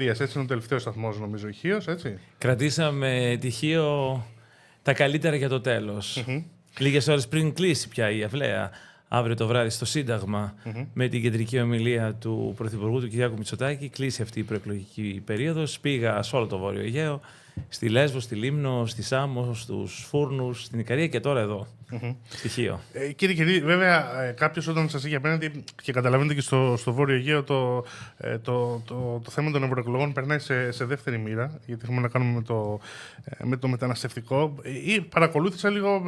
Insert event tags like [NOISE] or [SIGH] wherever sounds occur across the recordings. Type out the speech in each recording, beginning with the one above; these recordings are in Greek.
έτσι είναι ο τελευταίος σταθμός, νομίζω, έτσι. Κρατήσαμε τυχείο τα καλύτερα για το τέλος. Mm-hmm. Λίγες ώρες πριν κλείσει πια η αυλαία, αύριο το βράδυ στο συνταγμα με την κεντρική ομιλία του Πρωθυπουργού του Κυριάκου Μητσοτάκη, κλείσει αυτή η προεκλογική περίοδος. Πήγα σε όλο το Βόρειο Αιγαίο στη Λέσβο, στη Λίμνο, στη Σάμο, στους Φούρνους, στην Ικαρία και τώρα εδώ. Στοιχείο. Ε, κύριε Κυρί, βέβαια, ε, κάποιος όταν σας είχε απέναντι και καταλαβαίνετε και στο, στο Βόρειο Αιγαίο το, ε, το, το, το, θέμα των ευρωεκλογών περνάει σε, σε δεύτερη μοίρα, γιατί έχουμε να κάνουμε με το, ε, με το μεταναστευτικό. Ή παρακολούθησα λίγο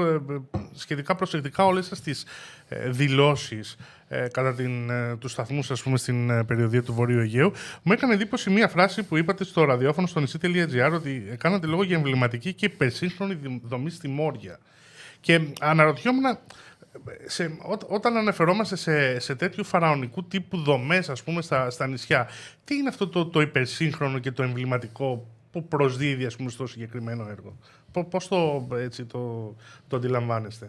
σχετικά προσεκτικά όλες σας τις δηλώσεις ε, κατά την, ε, τους σταθμούς ας πούμε, στην ε, περιοδία του Βορείου Αιγαίου. Μου έκανε εντύπωση μία φράση που είπατε στο ραδιόφωνο στο νησί.gr ότι κάνατε λόγο για εμβληματική και υπερσύγχρονη δομή στη Μόρια. Και αναρωτιόμουν ε, όταν αναφερόμαστε σε, σε τέτοιου φαραωνικού τύπου δομές ας πούμε στα, στα νησιά, τι είναι αυτό το, το υπερσύγχρονο και το εμβληματικό που προσδίδει ας πούμε, στο συγκεκριμένο έργο. Πώς το, έτσι, το, το αντιλαμβάνεστε.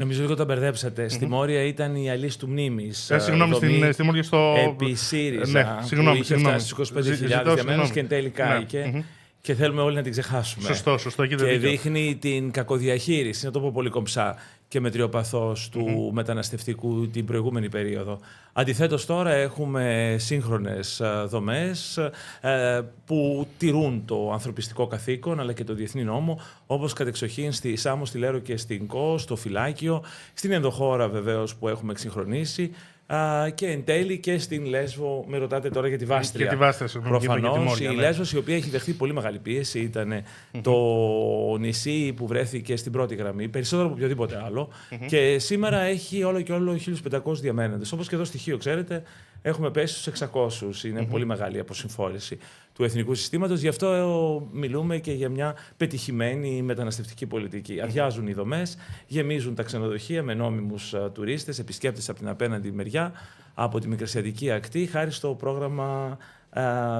Νομίζω λίγο τα μπερδέψατε. Mm-hmm. Στη Μόρια ήταν η αλή του μνήμης. Ε, ε, συγγνώμη, στην, ε, στη Μόρια στο. Επί ΣΥΡΙΖΑ. Ναι, συγγνώμη, που είχε φτάσει στι 25.000 διαμένε και εν τέλει καηκε και θέλουμε όλοι να την ξεχάσουμε. Σωστό, σωστό. Και, και δείχνει την κακοδιαχείριση, να το πω πολύ κομψά, και μετριοπαθώς του μεταναστευτικού την προηγούμενη περίοδο. Αντιθέτως, τώρα έχουμε σύγχρονες ε, δομές ε, που τηρούν το ανθρωπιστικό καθήκον αλλά και το διεθνή νόμο, όπως κατεξοχήν στη Σάμο, στη Λέρο και στην Κο, στο Φυλάκιο, στην Ενδοχώρα βεβαίως που έχουμε εξυγχρονίσει, και εν τέλει και στην Λέσβο, με ρωτάτε τώρα για τη Βάστρια. Για τη Βάστρια, Προφανώ. Η ναι. Λέσβος, η οποία δεχθεί δεχτεί πολύ μεγάλη πίεση, το νησί που βρέθηκε στην πρώτη γραμμή, περισσότερο από οποιοδήποτε Και σήμερα έχει όλο και όλο 1.500 διαμένοντες. Όπως και εδώ στοιχείο, ξέρετε, έχουμε πέσει στους 600. ειναι πολύ μεγάλη η αποσυμφόρηση του εθνικού συστήματος. Γι' αυτό μιλούμε και για μια πετυχημένη μεταναστευτική πολιτική. Mm-hmm. Αδειάζουν οι δομές, γεμίζουν τα ξενοδοχεία με νόμιμους τουρίστες, επισκέπτες από την απέναντι μεριά, από τη Μικρασιατική Ακτή, χάρη στο πρόγραμμα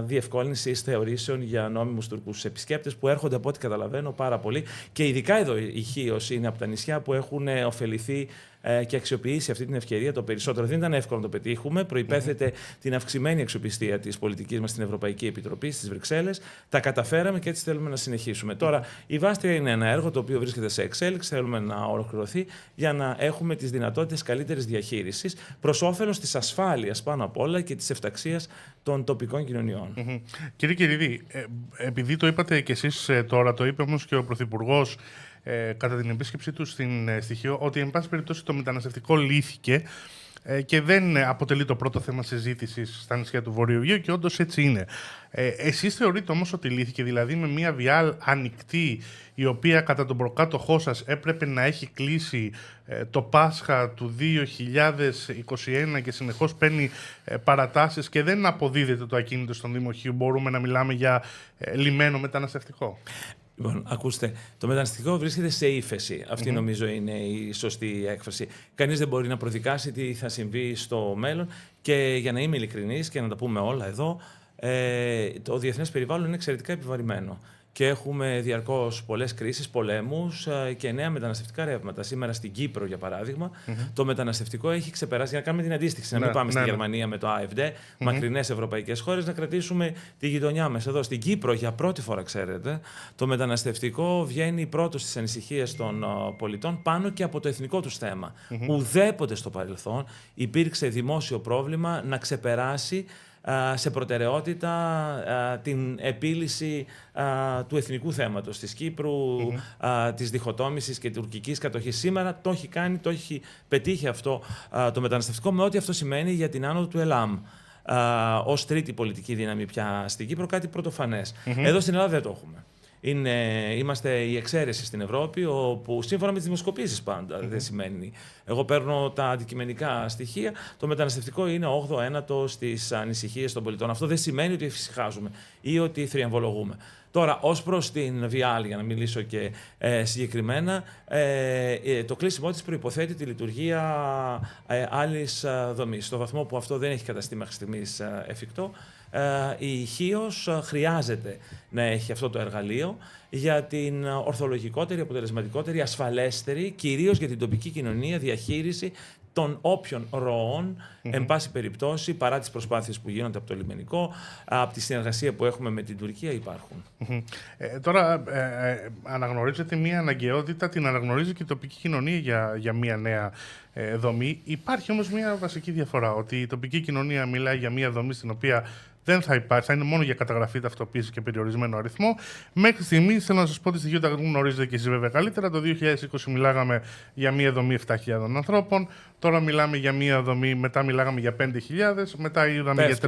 διευκόλυνσης θεωρήσεων για νόμιμους Τουρκούς επισκέπτες που έρχονται από ό,τι καταλαβαίνω πάρα πολύ. Και ειδικά εδώ η Χίος είναι από τα νησιά που έχουν ε, ωφεληθεί ε, και αξιοποιήσει αυτή την ευκαιρία το περισσότερο. Δεν ήταν εύκολο να το πετύχουμε. Ναι. την αυξημένη αξιοπιστία της πολιτικής μας στην Ευρωπαϊκή Επιτροπή, στις Βρυξέλλες. Τα καταφέραμε και έτσι θέλουμε να συνεχισουμε Τώρα, η Βάστρια είναι ένα έργο το οποίο βρίσκεται σε εξέλιξη, θέλουμε να ολοκληρωθεί για να έχουμε τις δυνατότητες καλύτερης διαχείρισης προς όφελος της ασφάλειας πάνω απ' όλα και της εφταξίας των τοπικών Κύριε Κυρίδη, ε, επειδή το είπατε και εσείς ε, τώρα, το είπε όμως και ο Πρωθυπουργός ε, κατά την επίσκεψή τους στην ε, στοιχείο ότι, εν πάση περιπτώσει, το μεταναστευτικό λύθηκε ε, και δεν αποτελεί το πρώτο θέμα συζήτησης στα νησιά του Βορείου και όντως έτσι είναι. Ε, Εσείς θεωρείτε όμως ότι λύθηκε, δηλαδή με μια βιάλ ανοιχτή, η οποία κατά τον προκάτοχό σας έπρεπε να έχει κλείσει ε, το Πάσχα του 2021 και συνεχώς παίρνει ε, παρατάσεις και δεν αποδίδεται το ακίνητο στον Δήμο Μπορούμε να μιλάμε για λιμένο μεταναστευτικό. Λοιπόν, ακούστε, το μεταναστευτικό βρίσκεται σε ύφεση. νομίζω είναι η σωστή έκφραση. Κανείς δεν μπορεί να προδικάσει τι θα συμβεί στο μέλλον. Και για να είμαι ειλικρινής και να τα πούμε όλα εδώ, ε, το διεθνές περιβάλλον είναι εξαιρετικά επιβαρημένο και έχουμε διαρκώς πολλές κρίσεις, πολέμους ε, και νέα μεταναστευτικά ρεύματα. Σήμερα στην Κύπρο, για παραδειγμα το μεταναστευτικό έχει ξεπεράσει. Για να κάνουμε την αντίστοιχη, να, μην ναι, πάμε ναι, στη ναι. Γερμανία με το AFD, mm-hmm. μακρινές ευρωπαϊκές χώρες, να κρατήσουμε τη γειτονιά μας. Εδώ στην Κύπρο, για πρώτη φορά, ξέρετε, το μεταναστευτικό βγαίνει πρώτος στις ανησυχίες των ε, πολιτών πάνω και από το εθνικό τους θέμα. Mm-hmm. Ουδέποτε στο παρελθόν υπήρξε δημόσιο πρόβλημα να ξεπεράσει σε προτεραιότητα την επίλυση του εθνικού θέματος της Κύπρου, mm-hmm. της διχοτόμησης και τουρκικής κατοχής. Σήμερα το έχει κάνει, το έχει πετύχει αυτό το μεταναστευτικό με ό,τι αυτό σημαίνει για την άνοδο του ΕΛΑΜ. Ως τρίτη πολιτική δύναμη πια στην Κύπρο, κάτι Εδώ στην Ελλάδα δεν το έχουμε. Είναι, είμαστε η εξαίρεση στην Ευρώπη, όπου σύμφωνα με τις δημοσκοπήσεις πάντα δεν σημαίνει. Εγώ παίρνω τα αντικειμενικά στοιχεία. Το μεταναστευτικό είναι στις στις ανησυχίες των πολιτών. Αυτό δεν σημαίνει ότι εφησυχάζουμε ή ότι θριαμβολογούμε. Τώρα, ως προς την για να μιλήσω και ε, συγκεκριμένα, ε, ε, το κλείσιμό της προποθέτει τη λειτουργία ε, άλλης δομής. Στο βαθμό που αυτό δεν έχει καταστεί μέχρι στιγμής εφικτό, ε, η ΧΙΟΣ ε, χρειάζεται να έχει αυτό το εργαλείο για την ε, ορθολογικότερη, αποτελεσματικότερη, ασφαλέστερη, κυρίως για την τοπική κοινωνία, διαχείριση των όποιων ροών, εν πάση περιπτώσει, παρά τις προσπάθειες που γίνονται από το λιμενικό, από τη συνεργασία που έχουμε με την Τουρκία, τώρα, ε, μία αναγκαιότητα, την αναγνωρίζει και η τοπική κοινωνία για, για μία νέα ε, δομή. Υπάρχει όμως μια βασική διαφορά, ότι η τοπική κοινωνία μιλάει για μια δομή στην οποία δεν θα υπάρχει, θα είναι μόνο για καταγραφή, ταυτοποίηση και περιορισμένο αριθμό. Μέχρι στιγμής, θέλω να σας πω ότι στη τα γνωρίζετε και εσείς βέβαια καλύτερα. Το 2020 μιλάγαμε για μία δομή 7.000 ανθρώπων. Τώρα μιλάμε για μία δομή, μετά μιλάγαμε για 5.000, μετά είδαμε για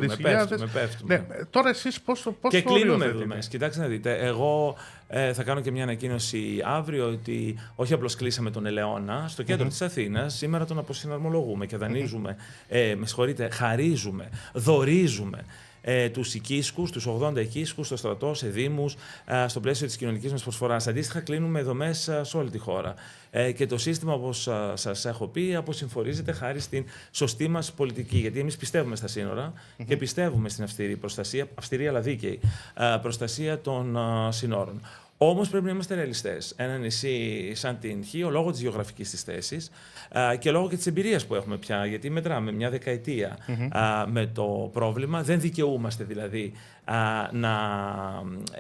3.000. Ναι, τώρα εσείς πώς το. Πώς και το κλείνουμε δομές. Κοιτάξτε να δείτε, εγώ ε, θα κάνω και μια ανακοίνωση αύριο ότι όχι απλώς κλείσαμε τον Ελαιώνα, στο κέντρο mm-hmm. της Αθήνας σήμερα τον αποσυναρμολογούμε και δανείζουμε. Ε, με συγχωρείτε, χαρίζουμε, δωρίζουμε ε, τους οικίσκους, τους 80 οικίσκους, στο στρατό, σε δήμους, ε, στο πλαίσιο της κοινωνικής μας προσφοράς. Αντίστοιχα, κλείνουμε δομέ σε όλη τη χώρα. Ε, και το σύστημα, όπως ε, σας έχω πει, αποσυμφορίζεται χάρη στην σωστή μας πολιτική. Γιατί εμείς πιστεύουμε στα συνορα και πιστεύουμε στην αυστηρή προστασία, αυστηρή αλλά δίκαιη ε, προστασία των σύνορων. Όμως πρέπει να είμαστε ρεαλιστές. Ένα νησί σαν την ο λόγω της γεωγραφικής της θέσης και λόγω και της εμπειρίας που έχουμε πια, γιατί μετράμε μια δεκαετια με το πρόβλημα. Δεν δικαιούμαστε δηλαδή να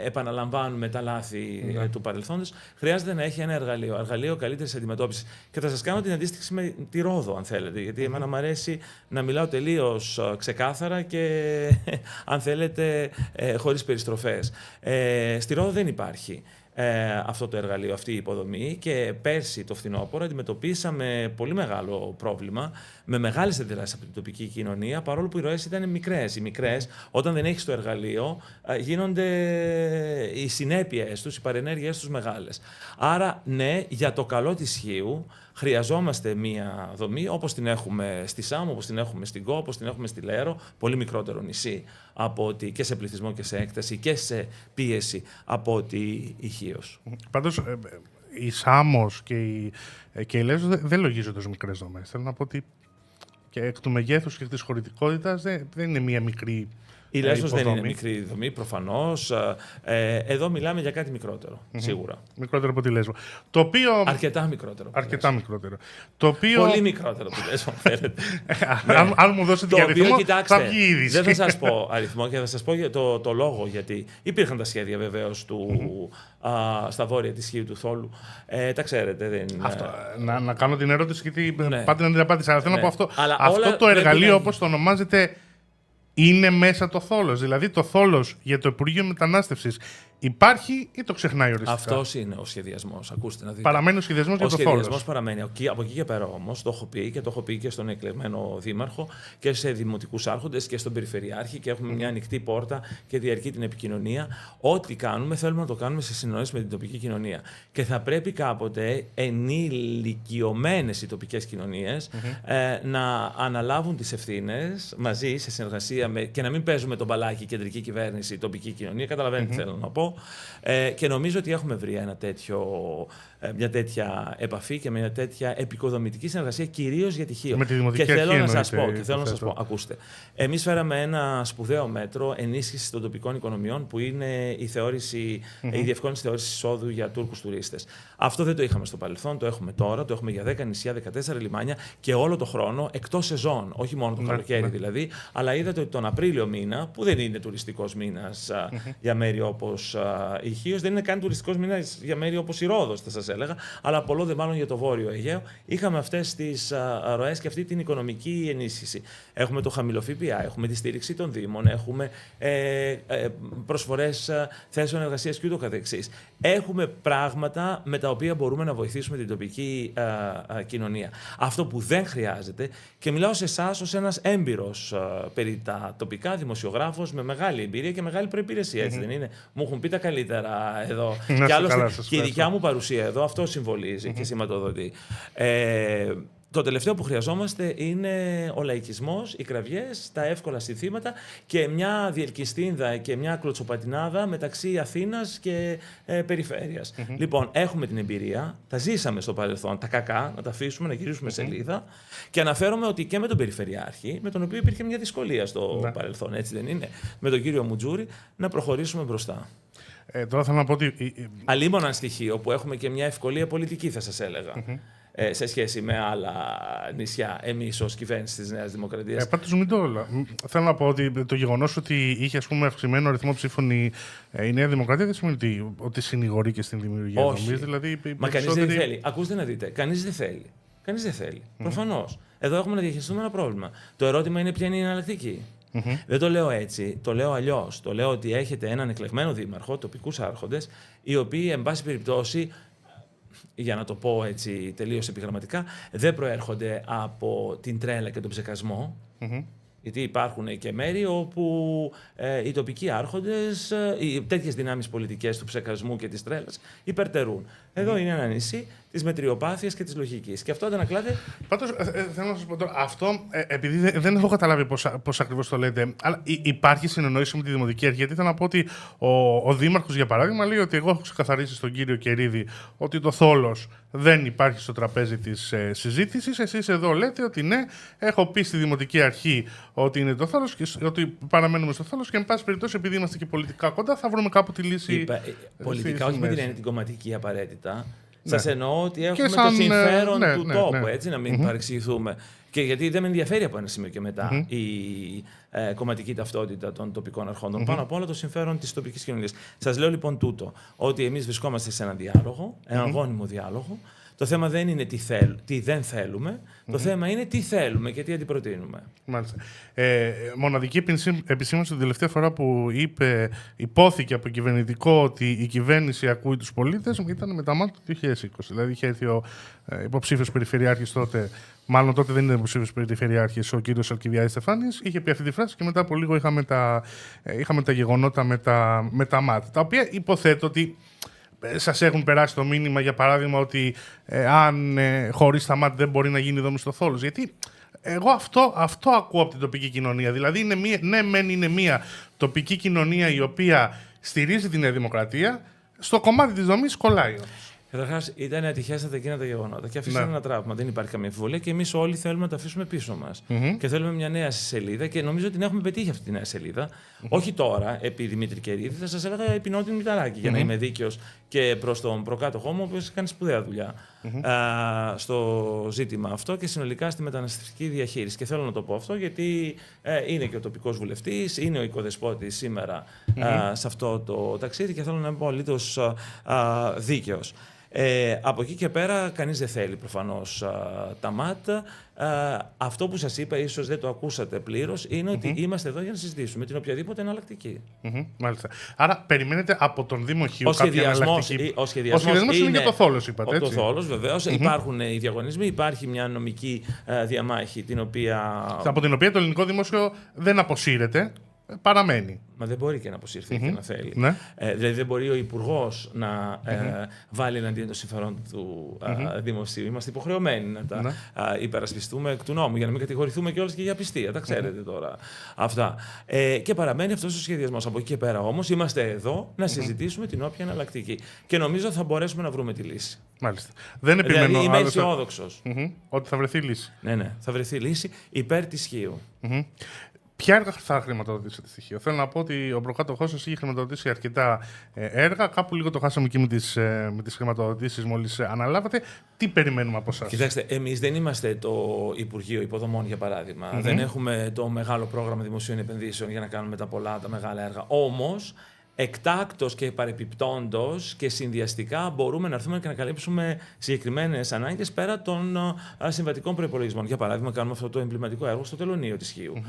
επαναλαμβάνουμε τα λάθη ε, ναι. του παρελθόντος, χρειάζεται να έχει ένα εργαλείο, εργαλείο καλύτερης αντιμετώπισης. Και θα σας κάνω την αντίστοιχη με τη Ρόδο, αν θέλετε, εμένα μου αρέσει να μιλάω τελείως ε, ξεκάθαρα και, [LAUGHS] αν θέλετε, ε, χωρίς περιστροφές. Ε, στη Ρόδο δεν υπάρχει αυτό το εργαλείο, αυτή η υποδομή και πέρσι το φθινόπωρο αντιμετωπίσαμε πολύ μεγάλο πρόβλημα με μεγάλες αντιδράσει από την τοπική κοινωνία, παρόλο που οι ροές ήταν μικρές. Οι μικρές, όταν δεν έχεις το εργαλείο, γίνονται οι συνέπειε τους, οι παρενέργειές τους μεγάλες. Άρα, ναι, για το καλό της Χίου χρειαζόμαστε μία δομή όπως την έχουμε στη ΣΑΜ, όπως την έχουμε στην ΚΟ, όπως την έχουμε στη ΛΕΡΟ, πολύ μικρότερο νησί από και σε πληθυσμό και σε έκταση και σε πίεση από ότι η Χίος. Παντώ, ε, ε, η Σάμος και η, ε, και δεν λογίζονται ω μικρές δομές. Θέλω να πω ότι και εκ του μεγέθους και της της δεν είναι μία μικρή η Λέσβος δεν είναι μικρή δομή, προφανώς. Ε, ε, εδώ μιλάμε για κάτι μικρότερο, mm-hmm. σίγουρα. Μικρότερο από τη Λέσβο. Το οποίο... Αρκετά μικρότερο. Αρκετά μικρότερο. Το οποίο... Πολύ μικρότερο από τη Λέσβο, αν θέλετε. ναι. [LAUGHS] αν, αν, μου δώσετε το αριθμό, κοιτάξτε, θα βγει είδηση. Δεν θα σας πω [LAUGHS] αριθμό και θα σας πω το, το λόγο. Γιατί υπήρχαν τα σχέδια βεβαίως mm-hmm. στα βόρεια της Χίου του Θόλου. Ε, τα ξέρετε. Δεν... Αυτό, να, να κάνω την ερώτηση, γιατί ναι. πάτε να την απάντησα. Ναι. Αλλά αυτό. αυτό το εργαλείο, όπως το ονομάζεται είναι μέσα το θόλος. Δηλαδή το θόλος για το Υπουργείο Μετανάστευσης Υπάρχει ή το ξεχνάει οριστικά. Αυτός είναι ο σχεδιασμός. Ακούστε να δείτε. Παραμένει ο σχεδιασμός για το φόρο. Ο σχεδιασμό παραμένει. Από εκεί και πέρα όμως το έχω πει και το έχω πει και στον εκλεγμένο δήμαρχο και σε δημοτικούς άρχοντες και στον περιφερειάρχη και έχουμε μια ανοιχτή πόρτα και διαρκεί την επικοινωνία. Ό,τι κάνουμε θέλουμε να το κάνουμε σε συνεννόηση με την τοπική κοινωνία. Και θα πρέπει κάποτε ενηλικιωμένες οι τοπικές ε, να αναλάβουν τις ευθύνες μαζί σε συνεργασία με, και να μην παίζουμε τον μπαλάκι κεντρική κυβέρνηση, τοπική κοινωνία. Καταλαβαίνετε τι θέλω να πω ε, και νομίζω ότι έχουμε βρει ένα τέτοιο ε, μια τέτοια επαφή και μια τέτοια επικοδομητική συνεργασία, κυρίως για τη και θέλω να σας πω, και θέλω να σας πω, ακούστε. Εμείς φέραμε ένα σπουδαίο μέτρο ενίσχυσης των τοπικών οικονομιών, που είναι η, θεωρηση η διευκόλυνση θεώρησης εισόδου για Τούρκους τουρίστες. Αυτό δεν το είχαμε στο παρελθόν, το έχουμε τώρα, το έχουμε για 10 νησιά, 14 λιμάνια και όλο το χρόνο, εκτός σεζόν, όχι μόνο το ναι, καλοκαίρι ναι. δηλαδή, αλλά είδατε ότι τον Απρίλιο μήνα, που δεν είναι τουριστικός για μέρη όπως η δεν είναι καν τουριστικός μήνας για μέρη όπως η Ρόδος, θα σας αλλά πολλό δε μάλλον για το Βόρειο Αιγαίο, είχαμε αυτές τις ροές και αυτή την οικονομική ενίσχυση. Έχουμε το χαμηλό ΦΠΑ, έχουμε τη στήριξη των Δήμων, έχουμε ε, ε, προσφορές θέσεων εργασίας κ.ο.κ. Έχουμε πράγματα με τα οποία μπορούμε να βοηθήσουμε την τοπική κοινωνία. Αυτό που δεν χρειάζεται, και μιλάω σε εσάς ως ένας έμπειρος περί τα τοπικά, δημοσιογράφος με μεγάλη εμπειρία και μεγάλη προπηρεσία, δεν είναι. Μου έχουν πει τα καλύτερα εδώ. και άλλωστε και η δικιά μου παρουσία εδώ αυτο αυτό συμβολίζει και σηματοδοτεί. Ε, το τελευταίο που χρειαζόμαστε είναι ο λαϊκισμός, οι κραυγές, τα εύκολα συνθήματα και μια διελκυστίνδα και μια κλωτσοπατινάδα μεταξύ Αθήνας και ε, περιφερειας mm Λοιπόν, έχουμε την εμπειρία, τα ζήσαμε στο παρελθόν, τα κακά, να τα αφήσουμε, να γυρίσουμε mm-hmm. σελίδα και αναφέρομαι ότι και με τον Περιφερειάρχη, με τον οποίο υπήρχε μια δυσκολία στο ναι. παρελθόν, έτσι δεν είναι, με τον κύριο Μουτζούρη, να προχωρήσουμε μπροστά. Ε, τώρα θέλω να πω ότι. στοιχείο που έχουμε και μια ευκολία πολιτική, θα σας ελεγα ε, σε σχέση με άλλα νησιά, εμείς ως κυβέρνηση της Νέας Δημοκρατίας. Ε, Πάντως, μην το όλα. Θέλω να πω ότι το γεγονός ότι είχε ας πούμε, αυξημένο αριθμό ψήφων η, ε, η Νέα Δημοκρατία δεν σημαίνει ότι, συνηγορεί και στην δημιουργία δομής. Δηλαδή, Μα κανείς δεν θέλει. Ακούστε να δείτε. Κανείς δεν θέλει. Κανείς δεν θέλει. Mm. Προφανώς. Εδώ έχουμε να διαχειριστούμε ένα πρόβλημα. Το ερώτημα είναι ποια είναι η εναλλακτική. Δεν το λέω έτσι, το λέω αλλιώς. Το λέω ότι έχετε έναν εκλεγμένο δήμαρχο, τοπικούς άρχοντες, οι οποίοι, εν πάση περιπτώσει, για να το πω έτσι τελείως επιγραμματικά, δεν προέρχονται από την τρέλα και τον ψεκασμο Γιατί υπάρχουν και μέρη όπου ε, οι τοπικοί άρχοντες, ε, οι τέτοιες δυνάμεις πολιτικές του ψεκασμού και της τρέλας υπερτερούν. Εδώ είναι ένα νησί της μετριοπάθειας και της λογικής. Και αυτό αντανακλάται. Πάντως, ε, ε, θέλω να σας πω τώρα, αυτό ε, επειδή δεν, έχω καταλάβει πώς ακριβώς το λέτε, αλλά υπάρχει συνεννόηση με τη Δημοτική Αρχή. Γιατί ήταν να πω ότι ο, ο Δήμαρχος, για παράδειγμα, λέει ότι εγώ έχω ξεκαθαρίσει στον κύριο Κερίδη ότι το θόλος δεν υπάρχει στο τραπέζι της ε, συζήτησης. Εσείς εδώ λέτε ότι ναι, έχω πει στη Δημοτική Αρχή ότι είναι το θόλος και ότι παραμένουμε στο θόλος και, εν πάση περιπτώσει, επειδή είμαστε και πολιτικά κοντά, θα βρούμε κάπου τη λύση. πολιτικά, όχι με την την κομματική απαραίτητα. Ναι. Σας εννοώ ότι έχουμε το ε, συμφέρον ναι, του ναι, τόπου, έτσι, να μην παρεξηγηθούμε. Και γιατί δεν με ενδιαφέρει από ένα σημείο και μετα η ε, κομματική ταυτότητα των τοπικών Πάνω απ' όλα το συμφέρον της τοπικής κοινωνίας. Σας λέω λοιπόν τούτο, ότι εμείς βρισκόμαστε σε έναν διάλογο, έναν γόνιμο διάλογο. Το θέμα δεν είναι τι, θέλ, τι δεν θελουμε Το θέμα είναι τι θέλουμε και τι αντιπροτείνουμε. Μάλιστα. Ε, μοναδική επισήμανση την τελευταία φορά που είπε, υπόθηκε από κυβερνητικό ότι η κυβέρνηση ακούει τους πολίτες ήταν με τα μάτια του 2020. Δηλαδή είχε έρθει ο ε, υποψήφιος περιφερειάρχης τότε. Μάλλον τότε δεν ήταν υποψήφιος περιφερειάρχης ο κύριος Αλκιβιάδη Στεφάνης. Είχε πει αυτή τη φράση και μετά από λίγο είχαμε τα, ε, είχαμε τα γεγονότα με τα, με τα μάτια. Τα οποία υποθέτω ότι ε, σας έχουν περάσει το μήνυμα, για παράδειγμα, ότι ε, αν ε, χωρίς τα μάτια δεν μπορεί να γίνει στο θόλος. Γιατί εγώ αυτό, αυτό ακούω από την τοπική κοινωνία. Δηλαδή, είναι μία, ναι, μεν είναι μία τοπική κοινωνία η οποία στηρίζει την Νέα Δημοκρατία, στο κομμάτι της δομής κολλάει Καταρχάς, ήταν ατυχέστατα εκείνα τα γεγονότα και αφήσαμε ναι. ένα τραύμα. Δεν υπάρχει καμία αμφιβολία και εμείς όλοι θέλουμε να τα αφήσουμε πίσω μας. Και θέλουμε μια νέα σελίδα και νομίζω ότι την έχουμε πετύχει αυτή τη νέα Όχι τώρα, επί Δημήτρη Κερίδη, θα σας έλεγα επί Νότιν Μηταράκη, mm-hmm. για να είμαι δίκαιος και προς τον προκάτοχό μου, ο οποίος κάνει σπουδαία δουλειά α, στο ζήτημα αυτό και συνολικά στη μεταναστευτική διαχείριση. Και θέλω να το πω αυτό γιατί ε, είναι και ο τοπικός βουλευτής, είναι ο οικοδεσπότης σήμερα α, σε αυτό το ταξίδι και θέλω να είμαι απολύτως δίκαιος. Ε, από εκεί και πέρα κανείς δεν θέλει προφανώς α, τα ΜΑΤ. Αυτό που σας είπα, ίσως δεν το ακούσατε πλήρως, ότι είμαστε εδώ για να συζητήσουμε την οποιαδήποτε μάλιστα. Άρα περιμένετε από τον Δήμο Χίου ο κάποια εναλλακτική. Ο σχεδιασμός, είναι, είναι για το θόλος, είπατε. Έτσι. Ο το θόλος βεβαίως. Mm-hmm. Υπάρχουν οι διαγωνισμοί, υπάρχει μια νομική διαμάχη την οποία... Από την οποία το ελληνικό δημόσιο δεν αποσύρεται παραμένει. Μα δεν μπορεί και να αποσυρθει mm και να θέλει. Ναι. Ε, δηλαδή δεν μπορεί ο υπουργός να ε, βάλει εναντίον των συμφερόντων του δημοσίου. Είμαστε υποχρεωμένοι να τα ναι. υπερασπιστούμε εκ του νόμου για να μην κατηγορηθούμε κιόλας και για πιστία. Τα ξέρετε τώρα αυτά. Ε, και παραμένει αυτός ο σχεδιασμός. Από εκεί και πέρα όμως είμαστε εδώ να συζητήσουμε την όποια εναλλακτική. Και νομίζω θα μπορέσουμε να βρούμε τη λύση. Μάλιστα. Δεν δηλαδή, επιμένω. Δηλαδή είμαι αισιόδοξο. Ότι θα βρεθεί λύση. Ναι, ναι. Θα βρεθεί λύση υπέρ της Ποια έργα θα χρηματοδοτήσετε στοιχείο. Θέλω να πω ότι ο προκάτοχός σας είχε χρηματοδοτήσει αρκετά ε, έργα. Κάπου λίγο το χάσαμε και με τις με τις ε, χρηματοδοτήσεις μόλις αναλάβατε. Τι περιμένουμε από εσά. Κοιτάξτε, εμείς δεν είμαστε το Υπουργείο Υποδομών, για παραδειγμα ναι. Δεν έχουμε το μεγάλο πρόγραμμα δημοσίων επενδύσεων για να κάνουμε τα πολλά, τα μεγάλα έργα. Όμως, Εκτάκτος και παρεπιπτόντος και συνδυαστικά μπορούμε να έρθουμε και να καλύψουμε συγκεκριμένες ανάγκες πέρα των συμβατικών προπολογισμών. Για παράδειγμα, κάνουμε αυτό το εμβληματικό έργο στο τελωνίο της χιου mm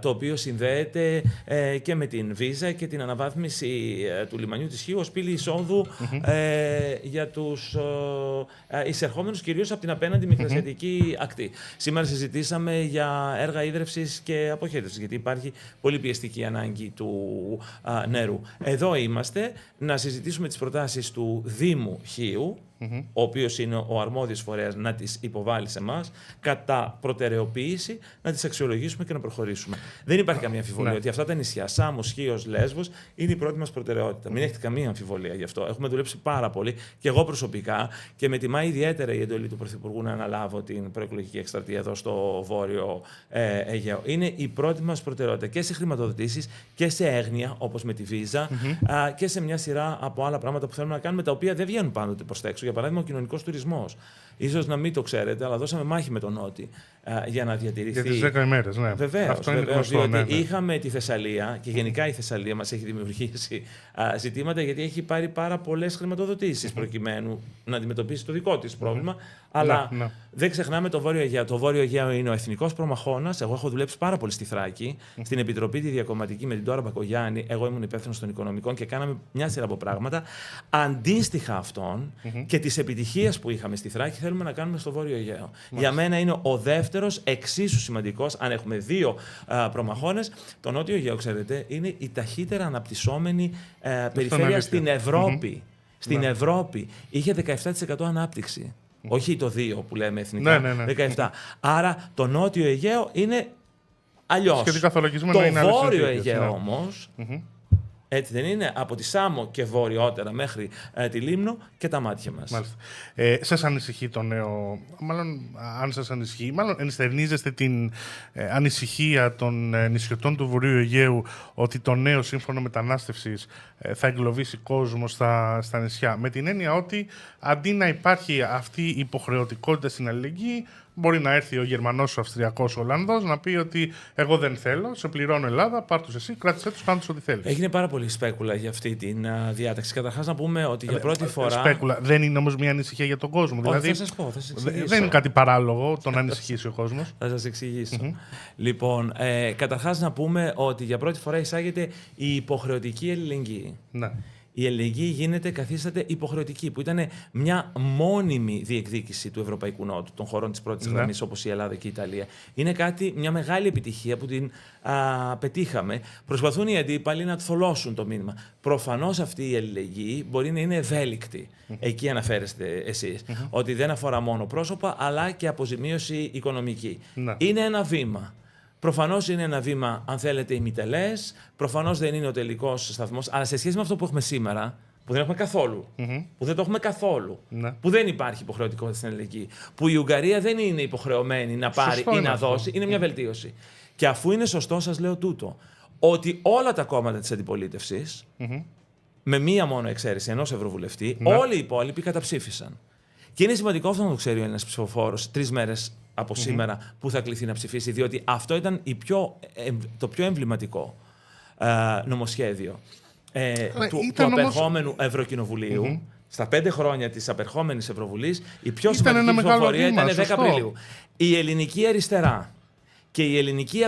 το οποίο συνδέεται ε, και με την Βίζα και την αναβάθμιση ε, του λιμανιού της Χίου ως πύλη ε, για τους εισερχόμενους κυρίως από την απέναντι ακτή. Σήμερα συζητήσαμε για έργα ίδρυυσης και αποχέτευσης, γιατί υπάρχει πολύ πιεστική ανάγκη του νερού εδώ είμαστε να συζητήσουμε τις προτάσεις του Δήμου Χίου ο οποίος είναι ο αρμόδιος φορέας να τις υποβάλει σε εμάς, κατά προτεραιοποίηση να τις αξιολογήσουμε και να προχωρήσουμε. Δεν υπάρχει καμία αμφιβολία ναι. ότι αυτά τα νησιά, Σάμος, Χίος, Λέσβος, είναι η πρώτη μας προτεραιότητα. Μην έχετε καμία αμφιβολία γι' αυτό. Έχουμε δουλέψει πάρα πολύ και εγώ προσωπικά και με τιμά ιδιαίτερα η εντολή του Πρωθυπουργού να αναλάβω την προεκλογική εκστρατεία εδώ στο Βόρειο ε, Αιγαίο. Είναι η πρώτη μας προτεραιότητα και σε χρηματοδοτήσεις και σε έγνοια, όπως με τη βιζα και σε μια σειρά από άλλα πράγματα που θέλουμε να κάνουμε, τα οποία δεν βγαίνουν πάντοτε προς τα έξω για παράδειγμα, ο κοινωνικός τουρισμός. σω να μην το ξέρετε, αλλά δώσαμε μάχη με τον Νότι ε, για να διατηρηθεί. Για τις 10 ημέρες, ναι. Βεβαίως. Αυτό είναι βεβαίως, γνωστό, διότι ναι, ναι. είχαμε τη Θεσσαλία και γενικά η Θεσσαλία μας έχει δημιουργήσει α, ζητήματα γιατί έχει πάρει πάρα πολλές προκειμένου να αντιμετωπίσει το δικό της πρόβλημα. Αλλά ναι, ναι, δεν ξεχνάμε το Βόρειο Αιγαίο. Το Βόρειο Αιγαίο είναι ο εθνικός προμαχώνας. Εγώ έχω δουλέψει πάρα πολύ στη Θράκη, στην Επιτροπή τη Διακομματική με την Τώρα Μπακογιάννη. Εγώ ήμουν υπεύθυνος των οικονομικών και κάναμε μια σειρά από πράγματα. Αντίστοιχα αυτών και τις επιτυχίες που είχαμε στη Θράκη θέλουμε να κάνουμε στο Βόρειο Αιγαίο. Για μένα είναι ο δεύτερος εξίσου σημαντικός, αν έχουμε δύο προμαχώνε. προμαχώνες, το Νότιο Αιγαίο, ξέρετε, είναι η ταχύτερα αναπτυσσόμενη ε, περιφέρεια στην ευρωπη Στην Ευρώπη ναι. είχε 17% αναπτυξη Όχι το 2 που λέμε εθνικά, ναι, 17. Ναι, ναι. Άρα το Νότιο Αιγαίο είναι αλλιώς. Το Βόρειο όμω. όμως, mm-hmm. Έτσι δεν είναι, από τη Σάμο και βορειότερα μέχρι ε, τη Λίμνο και τα μάτια μας. Μάλιστα. Ε, σας ανησυχεί το νέο. Μάλλον, αν σας ανησυχεί, μάλλον ενστερνίζεστε την ε, ανησυχία των ε, νησιωτών του Βορείου Αιγαίου ότι το νέο σύμφωνο μετανάστευσης ε, θα εγκλωβίσει κόσμο στα, στα νησιά. Με την έννοια ότι αντί να υπάρχει αυτή η υποχρεωτικότητα στην αλληλεγγύη, Μπορεί να έρθει ο Γερμανός, ο Αυστριακός, ο Ολλανδός να πει ότι εγώ δεν θέλω, σε πληρώνω Ελλάδα, πάρ τους εσύ, κράτησε τους, κάνε ό,τι θέλεις. Έγινε πάρα πολύ σπέκουλα για αυτή τη διάταξη. Καταρχάς να πούμε ότι για πρώτη ε, φορά. Σπέκουλα. Δεν είναι όμως μια ανησυχία για τον κόσμο. Όχι, δηλαδή, θα σας πω, δεν είναι κάτι παράλογο το να ανησυχήσει ο κόσμος. Θα σας εξηγησω mm-hmm. Λοιπόν, ε, καταρχάς να πούμε ότι για πρώτη φορά εισάγεται η υποχρεωτική ελληνική. Ναι η ελεγγύη γίνεται, καθίσταται υποχρεωτική, που ήταν μια μόνιμη διεκδίκηση του Ευρωπαϊκού Νότου, των χωρών της πρώτης ναι. γραμμής όπως η Ελλάδα και η Ιταλία. Είναι κάτι, μια μεγάλη επιτυχία που την πετύχαμε. Προσπαθούν οι αντίπαλοι να θολώσουν το μήνυμα. Προφανώς αυτή η ελληνική μπορεί να είναι Εκεί αναφέρεστε Ότι δεν αφορά μόνο πρόσωπα, αλλά και αποζημίωση οικονομική. Ναι. Είναι ένα βήμα. Προφανώς είναι ένα βήμα, αν θέλετε, ημιτελέ. Προφανώς δεν είναι ο τελικός σταθμός. Αλλά σε σχέση με αυτό που έχουμε σήμερα, που δεν έχουμε που δεν το έχουμε καθόλου, ναι. που δεν υπάρχει υποχρεωτικότητα στην ελληνική, που η Ουγγαρία δεν είναι υποχρεωμένη να πάρει ή να αυτό. δώσει, είναι μια βελτίωση. Και αφού είναι σωστό, σας λέω τούτο. Ότι όλα τα κόμματα της αντιπολιτευση με μία μόνο εξαίρεση ενός ευρωβουλευτή, ναι. όλοι οι υπόλοιποι καταψήφισαν. Και είναι σημαντικό αυτό να το ξέρει ο ψηφοφόρος τρεις μέρες απο σήμερα που θα κληθεί να ψηφίσει, διότι αυτό ήταν πιο, το πιο εμβληματικό ε, νομοσχέδιο ε, ε του, του απερχομενου όμως... Στα πέντε χρόνια της απερχόμενης Ευρωβουλής, η πιο σημαντική ψηφοφορία ήταν 10 Απριλίου. Η ελληνική αριστερά και η ελληνική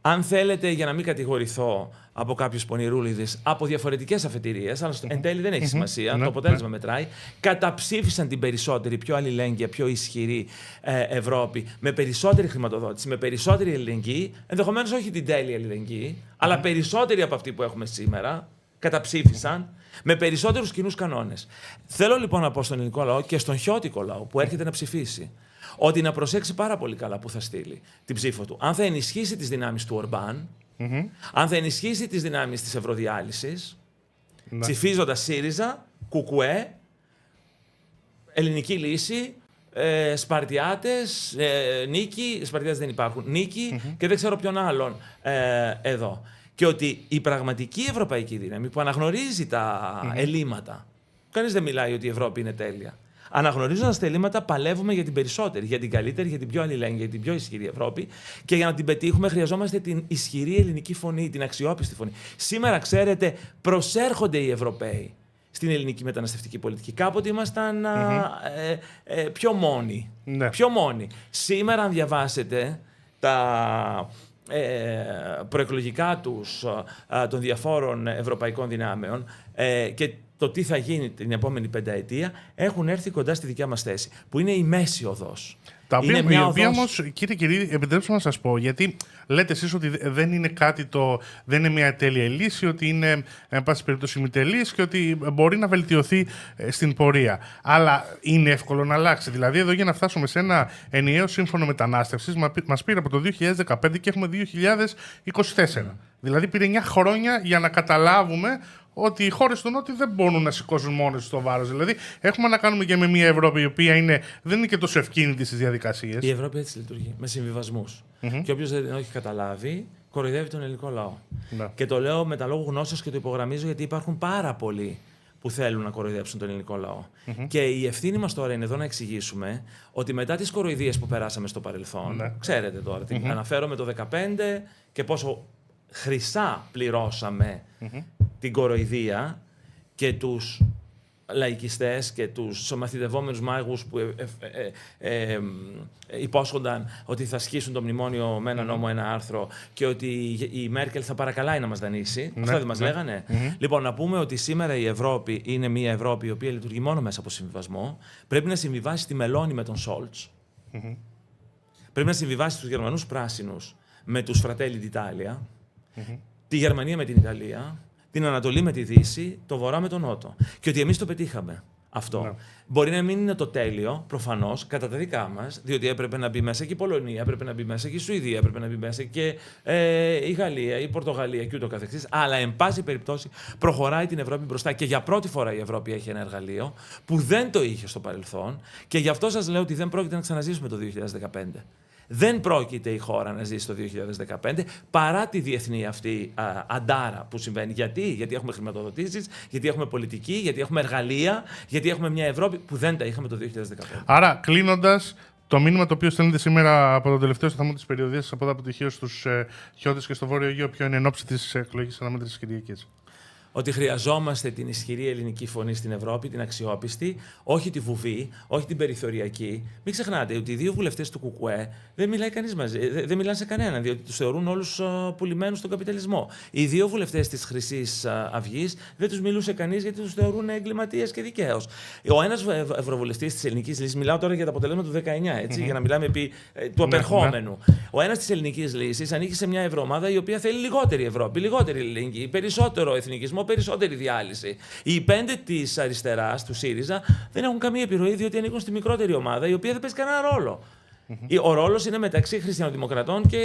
αν θέλετε, για να μην κατηγορηθώ, από κάποιους πονηρούλιδες από διαφορετικές αφετηρίες, αλλά στο... εν τέλει δεν έχει σημασία, ναι. το αποτέλεσμα μετράει. Καταψήφισαν την περισσότερη, πιο αλληλέγγυα, πιο ισχυρή ε, Ευρώπη, με περισσότερη χρηματοδότηση, με περισσότερη ελληνική, ενδεχομένως όχι την τέλεια ελληνική, αλλά περισσότερη από αυτή που έχουμε σήμερα, καταψήφισαν με περισσότερους κοινούς κανόνες. Θέλω λοιπόν να πω στον ελληνικό λαό και στον χιώτικο λαό που έρχεται να ψηφίσει ότι να προσέξει πάρα πολύ καλά που θα στείλει την ψήφο του. Αν θα ενισχύσει τις δυνάμεις του Ορμπάν, Mm-hmm. Αν δεν ενισχύσει τις δυνάμεις της ευρωδιάλυσης, ναι. ψηφίζοντας ΣΥΡΙΖΑ, ΚΚΕ, Ελληνική Λύση, ε, Σπαρτιάτες, ε, Νίκη. Σπαρτιάτες δεν υπάρχουν. Mm-hmm. και δεν ξέρω ποιον άλλον ε, εδώ. Και ότι η πραγματική ευρωπαϊκή δύναμη που αναγνωρίζει τα mm-hmm. ελλείμματα. Κανείς δεν μιλάει ότι η Ευρώπη είναι τέλεια. Αναγνωρίζοντας τα παλεύουμε για την περισσότερη, για την καλύτερη, για την πιο αλληλέγγυα, για την πιο ισχυρή Ευρώπη. Και για να την πετύχουμε, χρειαζόμαστε την ισχυρή ελληνική φωνή, την αξιόπιστη φωνή. Σήμερα, ξέρετε, προσέρχονται οι Ευρωπαίοι στην ελληνική μεταναστευτική πολιτική. Κάποτε ε, ε, πιο μόνοι. Ναι. Πιο Σήμερα, αν διαβάσετε τα ε, προεκλογικά τους των διαφόρων ευρωπαϊκών δυνάμεων ε, το τι θα γίνει την επόμενη πενταετία έχουν έρθει κοντά στη δικιά μας θέση. Που είναι η μέση οδός. Τα οποία, είναι οποία όμως, κύριε Κυρίδη, επιτρέψτε να σας πω, γιατί λέτε εσείς ότι δεν είναι κάτι το. δεν είναι μια τέλεια λύση, ότι είναι, εν πάση περιπτώσει, ημιτελή και ότι μπορεί να βελτιωθεί ε, στην πορεία. Αλλά είναι εύκολο να αλλάξει. Δηλαδή, εδώ για να φτάσουμε σε ένα ενιαίο σύμφωνο μετανάστευσης, μα πήρε από το 2015 και έχουμε 2024. Δηλαδή, πήρε 9 χρόνια για να καταλάβουμε ότι οι χώρες του Νότου δεν μπορούν να σηκώσουν μόνες τους το βάρος. Δηλαδή, έχουμε να κάνουμε και με μια Ευρώπη η οποία είναι, δεν είναι και τόσο ευκίνητη στις διαδικασίες. Η Ευρώπη έτσι λειτουργεί, με συμβιβασμούς. Mm-hmm. Και όποιος δεν έχει καταλάβει, κοροϊδεύει τον ελληνικό λαό. Ναι. Και το λέω με τα λόγου γνώσεως και το υπογραμμίζω γιατί υπάρχουν πάρα πολλοί που θέλουν να κοροϊδέψουν τον ελληνικό Και η ευθύνη μας τώρα είναι εδώ να εξηγήσουμε ότι μετά τις κοροϊδίες που περάσαμε στο παρελθόν. Ναι. Ξέρετε τώρα, αναφέρομαι το 2015 και πόσο χρυσά την κοροϊδία και τους λαϊκιστές και τους μαθητευόμενους μάγους που ε ε, ε, ε, ε, υπόσχονταν ότι θα σχίσουν το μνημόνιο με ένα ένα άρθρο και ότι η Μέρκελ θα παρακαλάει να μας δανείσει. Ναι, Αυτά δεν μας mm-hmm. λέγανε. Λοιπόν, να πούμε ότι σήμερα η Ευρώπη είναι μια Ευρώπη η οποία λειτουργεί μόνο μέσα από συμβιβασμό. Πρέπει να συμβιβάσει τη Μελώνη με τον Σόλτς. Πρέπει να συμβιβάσει τους Γερμανούς πράσινους με τους Φρατέλη d'Italia, τη Γερμανία με την Ιταλία, την Ανατολή με τη Δύση, το Βορρά με τον Νότο. Και ότι εμείς το πετύχαμε. Αυτό. Ναι. Μπορεί να μην είναι το τέλειο, προφανώς, κατά τα δικά μας, διότι έπρεπε να μπει μέσα και η Πολωνία, έπρεπε να μπει μέσα και η Σουηδία, έπρεπε να μπει μέσα και ε, η Γαλλία, η Πορτογαλία και ούτω καθεξής, Αλλά, εν πάση περιπτώσει, προχωράει την Ευρώπη μπροστά. Και για πρώτη φορά η Ευρώπη έχει ένα εργαλείο που δεν το είχε στο παρελθόν. Και γι' αυτό σας λέω ότι δεν πρόκειται να ξαναζήσουμε το 2015 δεν πρόκειται η χώρα να ζήσει το 2015 παρά τη διεθνή αυτή αντάρα που συμβαίνει. Γιατί? Γιατί έχουμε χρηματοδοτήσεις, γιατί έχουμε πολιτική, γιατί έχουμε εργαλεία, γιατί έχουμε μια Ευρώπη που δεν τα είχαμε το 2015. Άρα, κλείνοντας, το μήνυμα το οποίο στέλνετε σήμερα από το τελευταίο σταθμό της περιοδίας από τα αποτυχία στου ε, χιώτες και στο Βόρειο Αιγαίο, ποιο είναι εν ώψη της εκλογική αναμέτρηση Κυριακής ότι χρειαζόμαστε την ισχυρή ελληνική φωνή στην Ευρώπη, την αξιόπιστη, όχι τη βουβή, όχι την περιθωριακή. Μην ξεχνάτε ότι οι δύο βουλευτές του Κουκουέ δεν μιλάει κανείς μαζί, δεν μιλάνε σε κανέναν, διότι τους θεωρούν όλους ε, πουλημένους στον καπιταλισμό. Οι δύο βουλευτές της Χρυσής ε, Αυγής δεν τους μιλούσε κανείς γιατί τους θεωρούν εγκληματίες και δικαίως. Ο ένας ευρωβουλευτής της ελληνικής λύσης, μιλάω τώρα για τα αποτελέσματα του 19, ετσι mm-hmm. για να μιλάμε επί ε, του ναι, απερχομενου ναι. Ο ένας της ελληνικής λύσης ανήκει σε μια ευρωομάδα η οποία θέλει λιγότερη Ευρώπη, λιγότερη ελληνική, περισσότερο εθνικισμό, περισσότερη διάλυση. Οι πέντε της αριστεράς, του ΣΥΡΙΖΑ, δεν έχουν καμία επιρροή διότι ανήκουν στη μικρότερη ομάδα η οποία δεν παίζει κανένα ρόλο. Mm-hmm. Ο ρόλος είναι μεταξύ χριστιανοδημοκρατών και,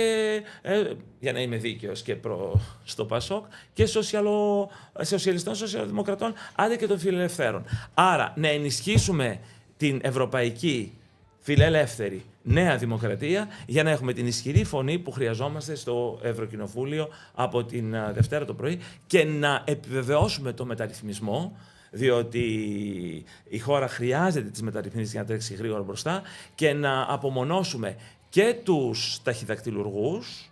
ε, για να είμαι δίκαιος και προ, στο Πασόκ, και σοσιαλο, σοσιαλιστών, σοσιαλδημοκρατών, άντε και των φιλελευθέρων. Άρα, να ενισχύσουμε την ευρωπαϊκή φιλελεύθερη νέα δημοκρατία για να έχουμε την ισχυρή φωνή που χρειαζόμαστε στο Ευρωκοινοβούλιο από την ε, Δευτέρα το πρωί και να επιβεβαιώσουμε το μεταρρυθμισμό διότι η χώρα χρειάζεται τις μεταρρυθμίσεις για να τρέξει γρήγορα μπροστά και να απομονώσουμε και τους ταχυδακτυλουργούς,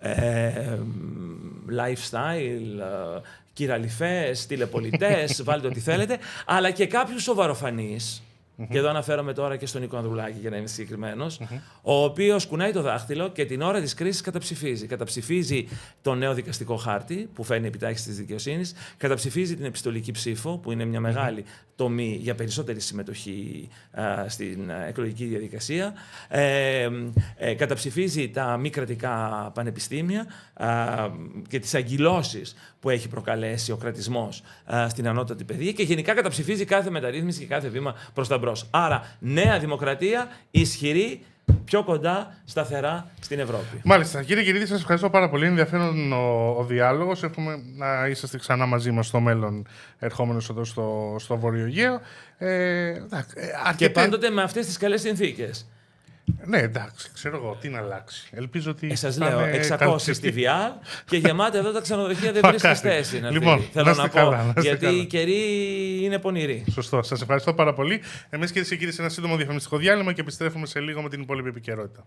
ε, lifestyle, ε, κυραλιφές, τηλεπολιτές, [LAUGHS] βάλτε ό,τι θέλετε, αλλά και κάποιους σοβαροφανείς mm Και εδώ αναφέρομαι τώρα και στον Νίκο Ανδρουλάκη, για να είμαι ο οποίος κουνάει το δάχτυλο και την ώρα της κρίσης καταψηφίζει. Καταψηφίζει το νέο δικαστικό χάρτη που φέρνει επιτάχυση της δικαιοσύνης, καταψηφίζει την επιστολική ψήφο, που είναι μια μεγάλη τομή για περισσότερη συμμετοχή στην ε, εκλογική διαδικασία, ε, ε, καταψηφίζει τα μη κρατικά πανεπιστήμια α, και τις αγκυλώσει που έχει προκαλέσει ο κρατισμός στην ανώτατη παιδεία και γενικά καταψηφίζει κάθε μεταρρύθμιση και κάθε βήμα προς τα Άρα, νέα δημοκρατία, ισχυρή, πιο κοντά, σταθερά στην Ευρώπη. Μάλιστα. Κύριε Κυρίδη, σας ευχαριστώ πάρα πολύ. Ενδιαφέρον ο, ο διάλογος. Εύχομαι να είσαστε ξανά μαζί μας στο μέλλον, ερχόμενος εδώ στο, στο Βορειογείο. Ε, ε, και πάντοτε με αυτές τις καλές συνθήκες. Ναι, εντάξει, ξέρω εγώ τι να αλλάξει. Ελπίζω ότι. Ε, Σας λέω 600 στη VR και γεμάτε εδώ τα ξενοδοχεία δεν βρίσκει θέση. Λοιπόν, θέλω να πω. γιατί καλά. οι καιροί είναι πονηρή. Σωστό. Σας ευχαριστώ πάρα πολύ. Εμείς, κυρίε και κύριοι, σε ένα σύντομο διαφημιστικό διάλειμμα και επιστρέφουμε σε λίγο με την υπόλοιπη επικαιρότητα.